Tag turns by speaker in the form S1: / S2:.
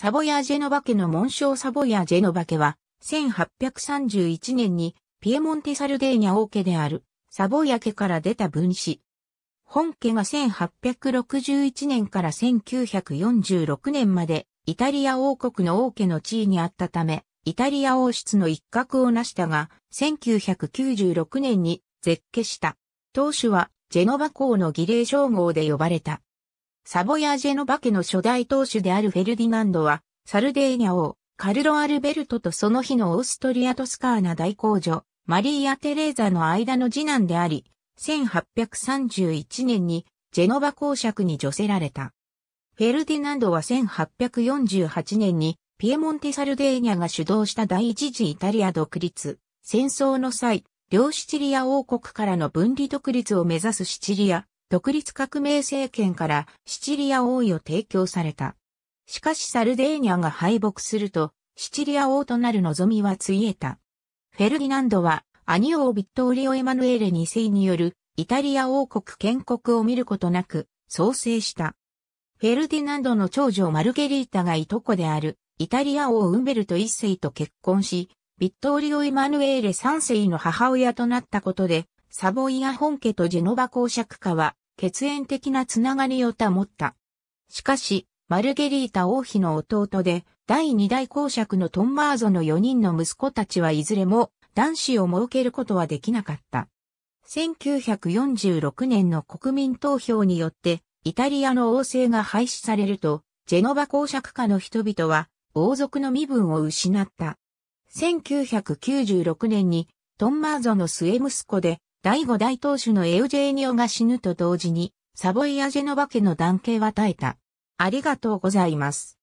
S1: サ
S2: ボヤージェノバ家の紋章サボヤージェノバ家は、1831年にピエモンテ・サルデーニャ王家であるサボヤ家から出た分子。本家が1861年から1946年までイタリア王国の王家の地位にあったため、イタリア王室の一角を成したが、1996年に絶家した。当主はジェノバ公の儀礼称号で呼ばれた。サボヤージェノバ家の初代当主であるフェルディナンドは、サルデーニャ王、カルロ・アルベルトとその日のオーストリア・トスカーナ大公女、マリーア・テレーザの間の次男であり、1831年にジェノバ公爵に除せられた。フェルディナンドは1848年にピエモンテ・サルデーニャが主導した第一次イタリア独立、戦争の際、両シチリア王国からの分離独立を目指すシチリア、独立革命政権からシチリア王位を提供された。しかしサルデーニャが敗北すると、シチリア王となる望みはついえた。フェルディナンドは、兄王ビットーリオ・エマヌエーレ2世による、イタリア王国建国を見ることなく、創生した。フェルディナンドの長女マルゲリータがいとこである、イタリア王ウンベルト1世と結婚し、ビットーリオ・エマヌエーレ3世の母親となったことで、サボイア本家とジェノバ公爵家は血縁的なつながりを保った。しかし、マルゲリータ王妃の弟で、第二代公爵のトンマーゾの4人の息子たちはいずれも男子を設けることはできなかった。1946年の国民投票によって、イタリアの王政が廃止されると、ジェノバ公爵家の人々は王族の身分を失った。1996年にトンマーゾの末息子で第五大当主のエウジェーニオが死ぬと同時に、サボイアジェノバ家の断刑は絶えた。ありがとうございます。